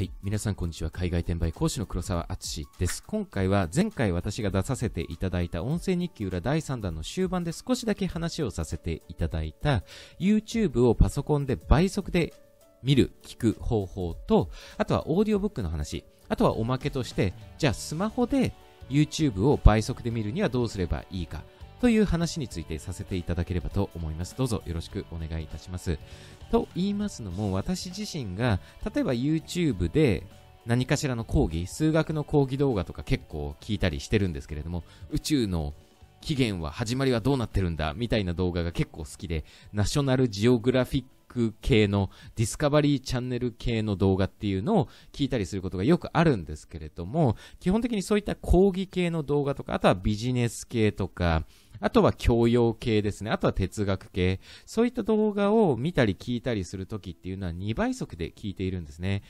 はい。皆さんこんにちは。海外転売講師の黒沢敦です。今回は前回私が出させていただいた音声日記裏第3弾の終盤で少しだけ話をさせていただいた YouTube をパソコンで倍速で見る、聞く方法と、あとはオーディオブックの話、あとはおまけとして、じゃあスマホで YouTube を倍速で見るにはどうすればいいか。という話についてさせていただければと思います。どうぞよろしくお願いいたします。と言いますのも、私自身が、例えば YouTube で何かしらの講義、数学の講義動画とか結構聞いたりしてるんですけれども、宇宙の起源は始まりはどうなってるんだみたいな動画が結構好きで、ナショナルジオグラフィック系のディスカバリーチャンネル系の動画っていうのを聞いたりすることがよくあるんですけれども、基本的にそういった講義系の動画とか、あとはビジネス系とか、あとは教養系ですね。あとは哲学系。そういった動画を見たり聞いたりするときっていうのは2倍速で聞いているんですね。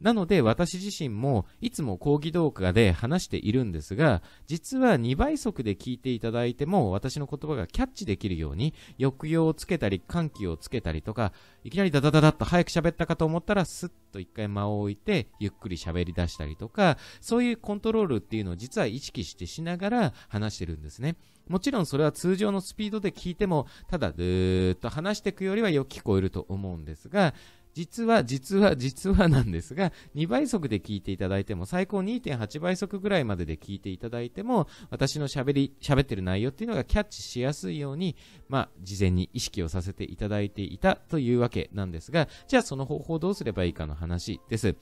なので私自身もいつも講義動画で話しているんですが、実は2倍速で聞いていただいても私の言葉がキャッチできるように抑揚をつけたり緩急をつけたりとか、いきなりダダダダッと早く喋ったかと思ったらスッと一回間を置いてゆっくり喋り出したりとか、そういうコントロールっていうのを実は意識してしながら話してるんですね。もちろんそれは通常のスピードで聞いても、ただずーっと話していくよりはよく聞こえると思うんですが、実は、実は、実はなんですが、2倍速で聞いていただいても、最高2.8倍速ぐらいまでで聞いていただいても、私の喋り、喋ってる内容っていうのがキャッチしやすいように、まあ、事前に意識をさせていただいていたというわけなんですが、じゃあその方法どうすればいいかの話です。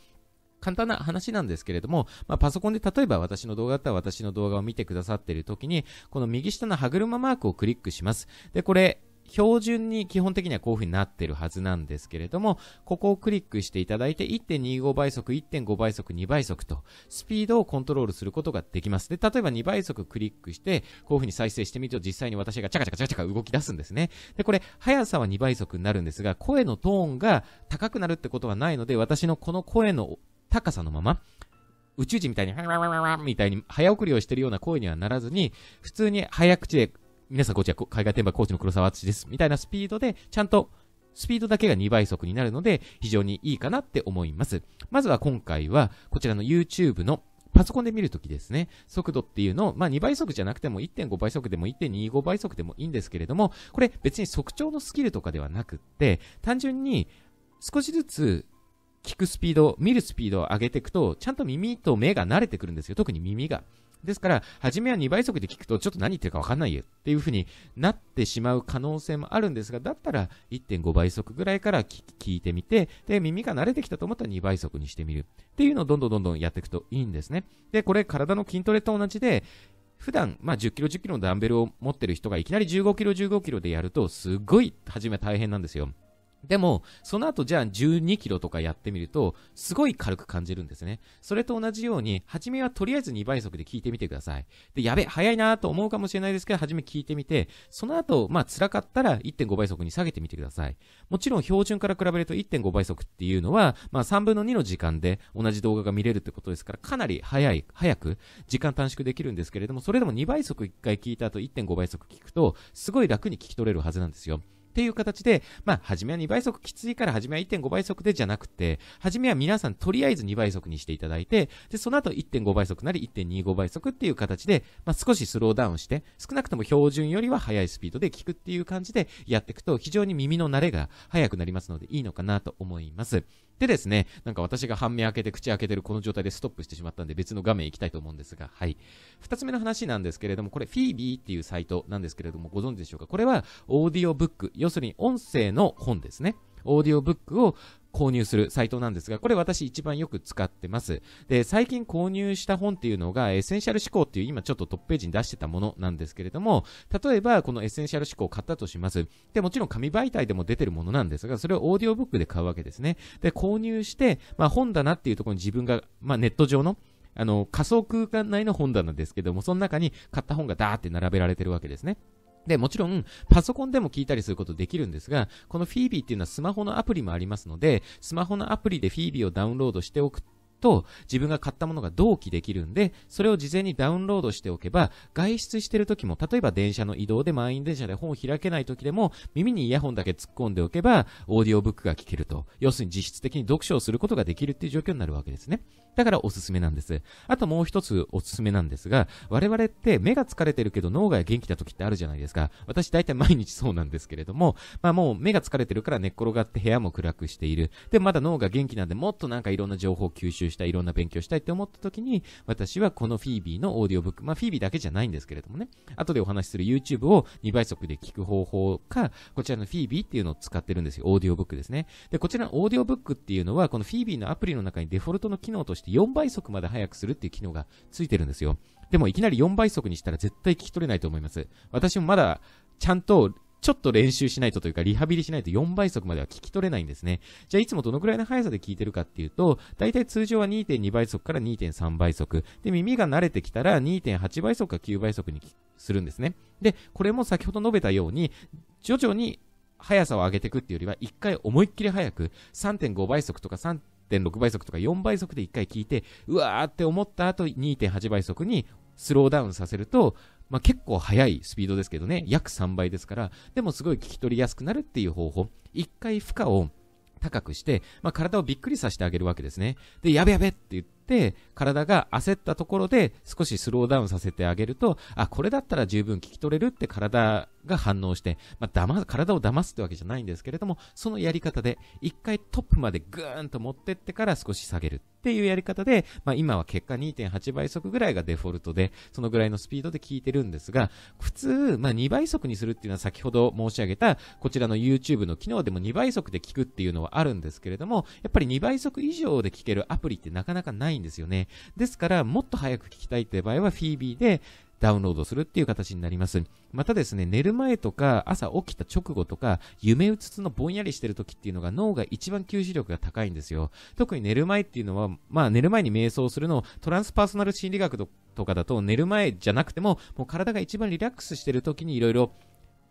簡単な話なんですけれども、まあ、パソコンで例えば私の動画だったら私の動画を見てくださっている時に、この右下の歯車マークをクリックします。で、これ、標準に基本的にはこういう風になってるはずなんですけれども、ここをクリックしていただいて、1.25倍速、1.5倍速、2倍速と、スピードをコントロールすることができます。で、例えば2倍速クリックして、こういう風に再生してみると、実際に私がチャカチャカチャカチャカ動き出すんですね。で、これ、速さは2倍速になるんですが、声のトーンが高くなるってことはないので、私のこの声の高さのまま、宇宙人みたいに、みたいに早送りをしてるような声にはならずに、普通に早口で皆さんこっちは海外転売コーチの黒沢敦です。みたいなスピードで、ちゃんと、スピードだけが2倍速になるので、非常にいいかなって思います。まずは今回は、こちらの YouTube のパソコンで見るときですね、速度っていうのを、まあ、2倍速じゃなくても1.5倍速でも1.25倍速でもいいんですけれども、これ別に速調のスキルとかではなくって、単純に少しずつ聞くスピード、見るスピードを上げていくと、ちゃんと耳と目が慣れてくるんですよ。特に耳が。ですから、初めは2倍速で聞くと、ちょっと何言ってるかわかんないよっていう風になってしまう可能性もあるんですが、だったら1.5倍速ぐらいから聞いてみて、で、耳が慣れてきたと思ったら2倍速にしてみるっていうのをどんどんどんどんやっていくといいんですね。で、これ体の筋トレと同じで、普段、まあ、10キロ10キロのダンベルを持ってる人がいきなり15キロ15キロでやると、すごい初め大変なんですよ。でも、その後じゃあ12キロとかやってみると、すごい軽く感じるんですね。それと同じように、初めはとりあえず2倍速で聞いてみてください。で、やべ、早いなと思うかもしれないですけど、初め聞いてみて、その後、まあ辛かったら1.5倍速に下げてみてください。もちろん標準から比べると1.5倍速っていうのは、まあ3分の2の時間で同じ動画が見れるってことですから、かなり早い、早く時間短縮できるんですけれども、それでも2倍速1回聞いた後1.5倍速聞くと、すごい楽に聞き取れるはずなんですよ。っていう形で、まあ、初めは2倍速きついから初めは1.5倍速でじゃなくて、初めは皆さんとりあえず2倍速にしていただいて、で、その後1.5倍速なり1.25倍速っていう形で、まあ、少しスローダウンして、少なくとも標準よりは速いスピードで聞くっていう感じでやっていくと、非常に耳の慣れが早くなりますので、いいのかなと思います。でですね、なんか私が半目開けて口開けてるこの状態でストップしてしまったんで別の画面行きたいと思うんですが、はい。二つ目の話なんですけれども、これフィービーっていうサイトなんですけれども、ご存知でしょうかこれはオーディオブック、要するに音声の本ですね。オーディオブックを購入するサイトなんですが、これ私一番よく使ってます。で、最近購入した本っていうのが、エッセンシャル思考っていう今ちょっとトップページに出してたものなんですけれども、例えばこのエッセンシャル思考を買ったとします。で、もちろん紙媒体でも出てるものなんですが、それをオーディオブックで買うわけですね。で、購入して、まあ本だなっていうところに自分が、まあネット上のあの、仮想空間内の本棚ですけども、その中に買った本がダーって並べられてるわけですね。で、もちろん、パソコンでも聞いたりすることできるんですが、このフィービーっていうのはスマホのアプリもありますので、スマホのアプリでフィービーをダウンロードしておくと、自分が買ったものが同期できるんで、それを事前にダウンロードしておけば、外出してる時も、例えば電車の移動で満員電車で本を開けない時でも、耳にイヤホンだけ突っ込んでおけば、オーディオブックが聞けると。要するに実質的に読書をすることができるっていう状況になるわけですね。だからおすすめなんです。あともう一つおすすめなんですが、我々って目が疲れてるけど脳が元気な時ってあるじゃないですか。私大体毎日そうなんですけれども、まあもう目が疲れてるから寝っ転がって部屋も暗くしている。で、まだ脳が元気なんでもっとなんかいろんな情報を吸収したい、いろんな勉強したいって思った時に、私はこのフィービーのオーディオブック、まあフィービーだけじゃないんですけれどもね、後でお話しする YouTube を2倍速で聞く方法か、こちらのフィービーっていうのを使ってるんですよ。オーディオブックですね。で、こちらのオーディオブックっていうのは、このフィービーのアプリの中にデフォルトの機能としてして4倍速まで速くするっていう機能がついてるんですよ。でもいきなり4倍速にしたら絶対聞き取れないと思います。私もまだちゃんとちょっと練習しないとというか、リハビリしないと4倍速までは聞き取れないんですね。じゃあいつもどのくらいの速さで聞いてるかっていうと、だいたい通常は2.2倍速から2.3倍速。で、耳が慣れてきたら2.8倍速か9倍速にするんですね。で、これも先ほど述べたように、徐々に速さを上げていくっていうよりは、一回思いっきり速く、3.5倍速とか3 1.6倍速とか4倍速で1回聞いて、うわーって思った後2.8倍速にスローダウンさせると、まあ、結構速いスピードですけどね、約3倍ですから、でもすごい聞き取りやすくなるっていう方法。1回負荷を高くして、まあ、体をびっくりさせてあげるわけですね。で、やべやべって言って、体が焦ったところで少しスローダウンさせてあげると、あ、これだったら十分聞き取れるって体が反応して、まあ、だま、体を騙すってわけじゃないんですけれども、そのやり方で、一回トップまでぐーんと持ってってから少し下げる。っていうやり方で、まあ、今は結果2.8倍速ぐらいがデフォルトで、そのぐらいのスピードで聞いてるんですが、普通、まあ、2倍速にするっていうのは先ほど申し上げた、こちらの YouTube の機能でも2倍速で聞くっていうのはあるんですけれども、やっぱり2倍速以上で聞けるアプリってなかなかないんですよね。ですから、もっと早く聞きたいって場合は p h e b e で、ダウンロードするっていう形になります。またですね、寝る前とか朝起きた直後とか、夢うつつのぼんやりしてる時っていうのが脳が一番吸収力が高いんですよ。特に寝る前っていうのは、まあ寝る前に瞑想するのをトランスパーソナル心理学とかだと寝る前じゃなくても、もう体が一番リラックスしてる時にいろいろ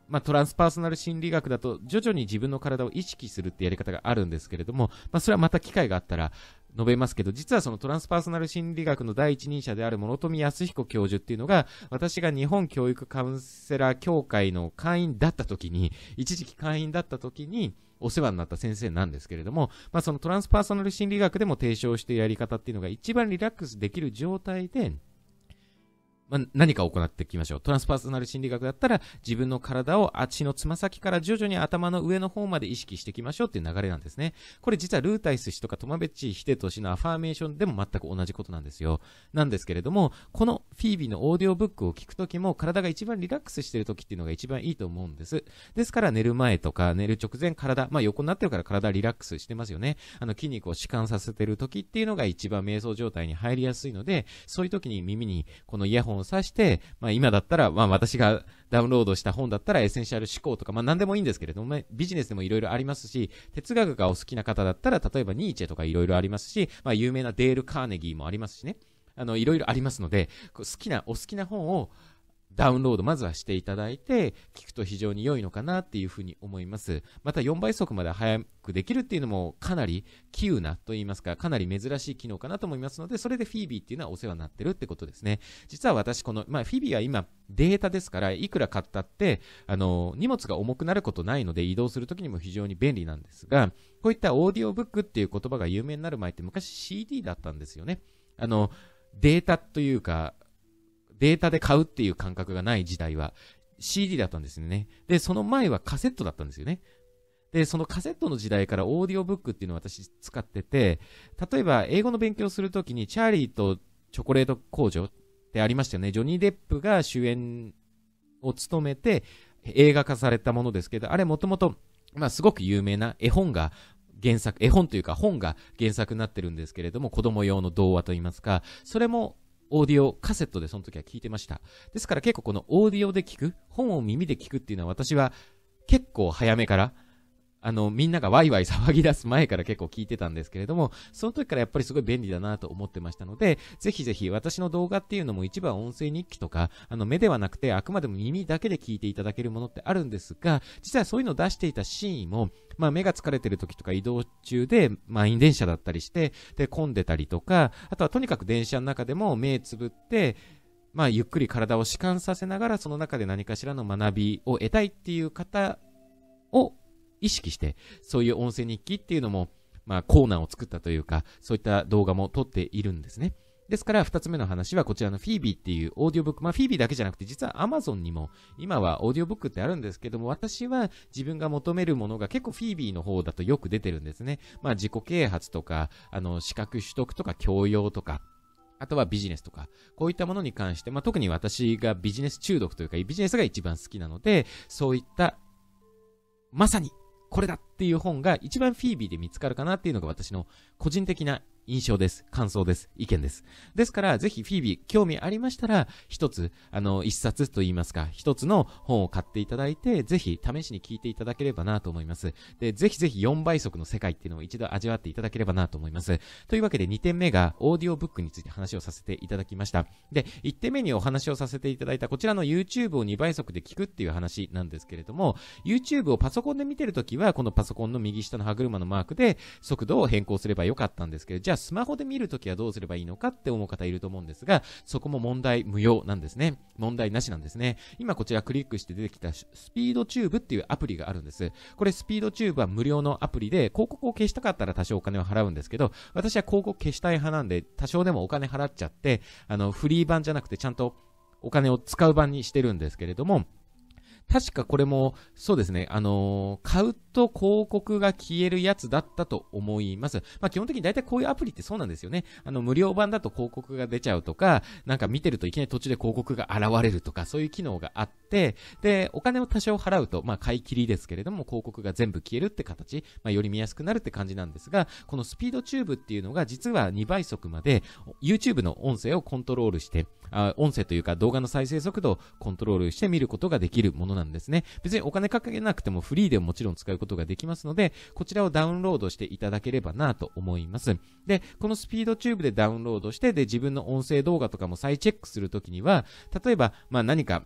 まあ、トランスパーソナル心理学だと徐々に自分の体を意識するってやり方があるんですけれども、まあ、それはまた機会があったら述べますけど、実はそのトランスパーソナル心理学の第一人者である諸富康彦教授っていうのが、私が日本教育カウンセラー協会の会員だった時に、一時期会員だった時に、お世話になった先生なんですけれども、まあ、そのトランスパーソナル心理学でも提唱しているやり方っていうのが一番リラックスできる状態で、まあ、何かを行っていきましょう。トランスパーソナル心理学だったら、自分の体を足のつま先から徐々に頭の上の方まで意識していきましょうっていう流れなんですね。これ実はルータイス氏とかトマベッチ・ヒデト氏のアファーメーションでも全く同じことなんですよ。なんですけれども、このフィービーのオーディオブックを聞くときも、体が一番リラックスしてるときっていうのが一番いいと思うんです。ですから、寝る前とか、寝る直前、体、まあ、横になってるから体リラックスしてますよね。あの、筋肉を弛緩させてるときっていうのが一番瞑想状態に入りやすいので、そういうときに耳にこのイヤホンを挿して、まあ、今だったら、まあ、私が、ダウンロードした本だったらエッセンシャル思考とか、まあ何でもいいんですけれども、ビジネスでもいろいろありますし、哲学がお好きな方だったら、例えばニーチェとかいろいろありますし、まあ有名なデール・カーネギーもありますしね。あの、いろいろありますので、好きな、お好きな本をダウンロードまずはしていただいて、聞くと非常に良いのかなっていうふうに思います。また4倍速まで早くできるっていうのもかなり急なと言いますか、かなり珍しい機能かなと思いますので、それでフィービーっていうのはお世話になってるってことですね。実は私この、まあ、フィービーは今データですから、いくら買ったって、あの、荷物が重くなることないので移動するときにも非常に便利なんですが、こういったオーディオブックっていう言葉が有名になる前って昔 CD だったんですよね。あの、データというか、データで買うっていう感覚がない時代は CD だったんですよね。で、その前はカセットだったんですよね。で、そのカセットの時代からオーディオブックっていうのを私使ってて、例えば英語の勉強するときにチャーリーとチョコレート工場ってありましたよね。ジョニー・デップが主演を務めて映画化されたものですけど、あれもともと、まあすごく有名な絵本が原作、絵本というか本が原作になってるんですけれども、子供用の童話といいますか、それもオーディオカセットでその時は聞いてました。ですから結構このオーディオで聞く、本を耳で聞くっていうのは私は結構早めからあの、みんながワイワイ騒ぎ出す前から結構聞いてたんですけれども、その時からやっぱりすごい便利だなと思ってましたので、ぜひぜひ私の動画っていうのも一部は音声日記とか、あの、目ではなくてあくまでも耳だけで聞いていただけるものってあるんですが、実はそういうのを出していたシーンも、まあ目が疲れてる時とか移動中で満員電車だったりして、で、混んでたりとか、あとはとにかく電車の中でも目つぶって、まあ、ゆっくり体を弛緩させながら、その中で何かしらの学びを得たいっていう方を意識して、そういう音声日記っていうのも、まあ、コーナーを作ったというか、そういった動画も撮っているんですね。ですから、二つ目の話はこちらのフィービーっていうオーディオブック。まあ、フィービーだけじゃなくて、実はアマゾンにも、今はオーディオブックってあるんですけども、私は自分が求めるものが結構フィービーの方だとよく出てるんですね。まあ、自己啓発とか、あの、資格取得とか教養とか、あとはビジネスとか、こういったものに関して、まあ、特に私がビジネス中毒というか、ビジネスが一番好きなので、そういった、まさにこれだっていう本が一番フィービーで見つかるかなっていうのが私の個人的な印象です。感想です。意見です。ですから、ぜひフィービー、興味ありましたら、一つ、あの、一冊と言いますか、一つの本を買っていただいて、ぜひ試しに聞いていただければなと思います。で、ぜひぜひ4倍速の世界っていうのを一度味わっていただければなと思います。というわけで2点目が、オーディオブックについて話をさせていただきました。で、1点目にお話をさせていただいた、こちらの YouTube を2倍速で聞くっていう話なんですけれども、YouTube をパソコンで見てるときは、このパソコンの右下の歯車のマークで、速度を変更すればよかったんですけど、じゃあゃあスマホで見るときはどうすればいいのかって思う方いると思うんですが、そこも問題無用なんですね。問題なしなんですね。今こちらクリックして出てきたスピードチューブっていうアプリがあるんです。これスピードチューブは無料のアプリで広告を消したかったら多少お金を払うんですけど、私は広告消したい派なんで多少でもお金払っちゃって、あの、フリー版じゃなくてちゃんとお金を使う版にしてるんですけれども、確かこれも、そうですね、あのー、買うと広告が消えるやつだったと思います。まあ、基本的に大体こういうアプリってそうなんですよね。あの、無料版だと広告が出ちゃうとか、なんか見てるといきなり途中で広告が現れるとか、そういう機能があって、で、お金を多少払うと、まあ、買い切りですけれども、広告が全部消えるって形、まあ、より見やすくなるって感じなんですが、このスピードチューブっていうのが実は2倍速まで、YouTube の音声をコントロールして、あ音声というか動画の再生速度をコントロールして見ることができるものなんですね。別にお金かけなくてもフリーでももちろん使うことができますので、こちらをダウンロードしていただければなと思います。で、このスピードチューブでダウンロードして、で、自分の音声動画とかも再チェックするときには、例えば、まあ何か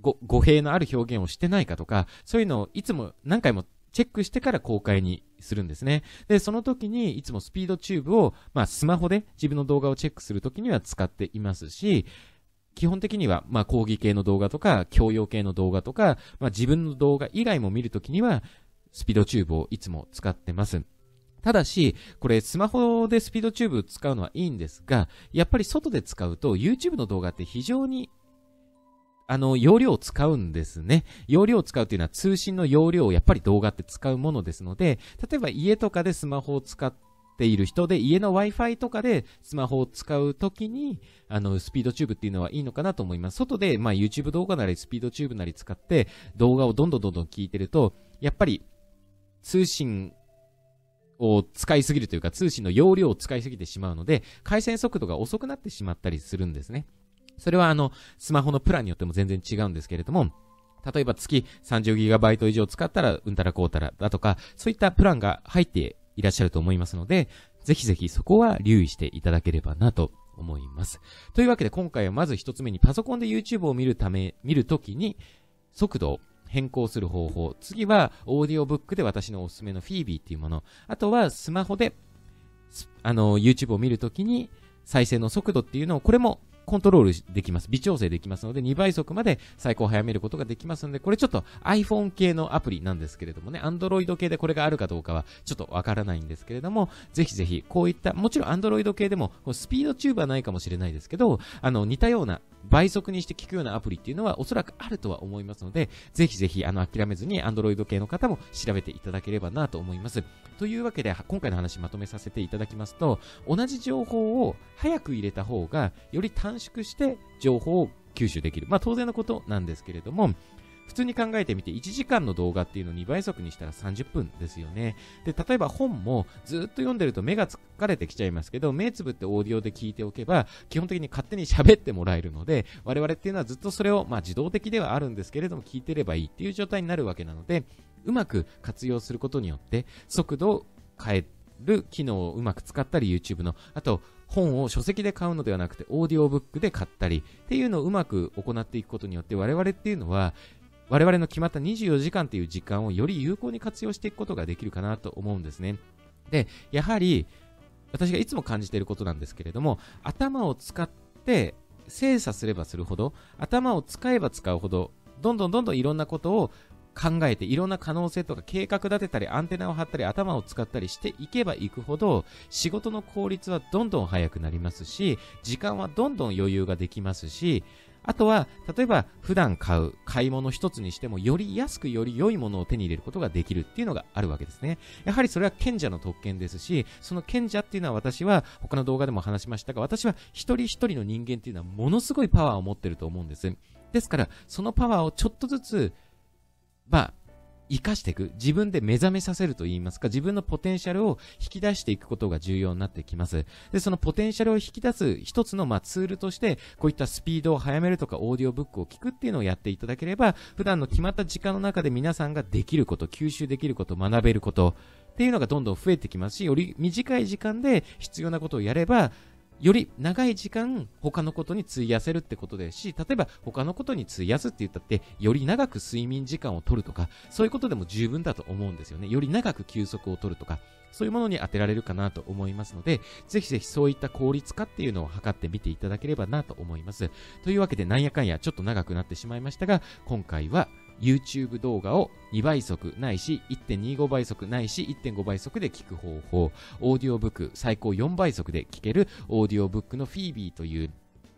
ご、語弊のある表現をしてないかとか、そういうのをいつも何回もチェックしてから公開にするんですね。で、その時にいつもスピードチューブを、まあ、スマホで自分の動画をチェックするときには使っていますし、基本的には、まあ、講義系の動画とか、教養系の動画とか、まあ、自分の動画以外も見るときには、スピードチューブをいつも使ってます。ただし、これスマホでスピードチューブ使うのはいいんですが、やっぱり外で使うと YouTube の動画って非常にあの、容量を使うんですね。容量を使うっていうのは通信の容量をやっぱり動画って使うものですので、例えば家とかでスマホを使っている人で、家の Wi-Fi とかでスマホを使うときに、あの、スピードチューブっていうのはいいのかなと思います。外で、まあ YouTube 動画なりスピードチューブなり使って動画をどんどんどんどん聞いてると、やっぱり通信を使いすぎるというか、通信の容量を使いすぎてしまうので、回線速度が遅くなってしまったりするんですね。それはあの、スマホのプランによっても全然違うんですけれども、例えば月 30GB 以上使ったらうんたらこうたらだとか、そういったプランが入っていらっしゃると思いますので、ぜひぜひそこは留意していただければなと思います。というわけで今回はまず一つ目にパソコンで YouTube を見るため、見るときに速度を変更する方法。次は、オーディオブックで私のおすすめのフィービーっていうもの。あとは、スマホで、あの、YouTube を見るときに、再生の速度っていうのを、これもコントロールできます。微調整できますので、2倍速まで最高を早めることができますので、これちょっと iPhone 系のアプリなんですけれどもね、Android 系でこれがあるかどうかはちょっとわからないんですけれども、ぜひぜひ、こういった、もちろん Android 系でも、スピードチューブはないかもしれないですけど、あの、似たような倍速にして聞くようなアプリっていうのはおそらくあるとは思いますので、ぜひぜひ、あの、諦めずに Android 系の方も調べていただければなと思います。というわけで、今回の話まとめさせていただきますと、同じ情報を早く入れた方が、より短縮して情報を吸収できる。まあ当然のことなんですけれども、普通に考えてみて1時間の動画っていうのを2倍速にしたら30分ですよね。で、例えば本もずっと読んでると目が疲れてきちゃいますけど、目つぶってオーディオで聞いておけば、基本的に勝手に喋ってもらえるので、我々っていうのはずっとそれを、まあ自動的ではあるんですけれども、聞いてればいいっていう状態になるわけなので、うまく活用することによって、速度を変える機能をうまく使ったり、YouTube の、あと、本を書籍で買うのではなくて、オーディオブックで買ったりっていうのをうまく行っていくことによって、我々っていうのは、我々の決まった24時間っていう時間をより有効に活用していくことができるかなと思うんですね。で、やはり、私がいつも感じていることなんですけれども、頭を使って精査すればするほど、頭を使えば使うほど、どんどんどんどんいろんなことを考えていろんな可能性とか計画立てたりアンテナを張ったり頭を使ったりしていけばいくほど仕事の効率はどんどん早くなりますし時間はどんどん余裕ができますしあとは、例えば普段買う買い物一つにしてもより安くより良いものを手に入れることができるっていうのがあるわけですね。やはりそれは賢者の特権ですし、その賢者っていうのは私は他の動画でも話しましたが、私は一人一人の人間っていうのはものすごいパワーを持ってると思うんです。ですから、そのパワーをちょっとずつまあ、生かしていく。自分で目覚めさせると言いますか、自分のポテンシャルを引き出していくことが重要になってきます。で、そのポテンシャルを引き出す一つの、まあ、ツールとして、こういったスピードを早めるとか、オーディオブックを聞くっていうのをやっていただければ、普段の決まった時間の中で皆さんができること、吸収できること、学べること、っていうのがどんどん増えてきますし、より短い時間で必要なことをやれば、より長い時間他のことに費やせるってことですし、例えば他のことに費やすって言ったって、より長く睡眠時間を取るとか、そういうことでも十分だと思うんですよね。より長く休息を取るとか、そういうものに当てられるかなと思いますので、ぜひぜひそういった効率化っていうのを測ってみていただければなと思います。というわけでなんやかんやちょっと長くなってしまいましたが、今回は YouTube 動画を2倍速ないし1.25倍速ないし1.5倍速で聞く方法、オーディオブック最高4倍速で聞けるオーディオブックのフィービーという、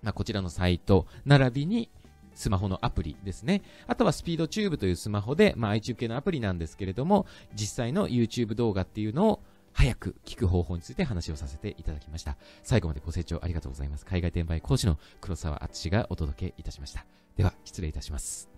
まあ、こちらのサイト、並びにスマホのアプリですね。あとはスピードチューブというスマホで、まあ、iTube 系のアプリなんですけれども、実際の YouTube 動画っていうのを早く聞く方法について話をさせていただきました。最後までご清聴ありがとうございます。海外転売講師の黒沢敦がお届けいたしました。では、失礼いたします。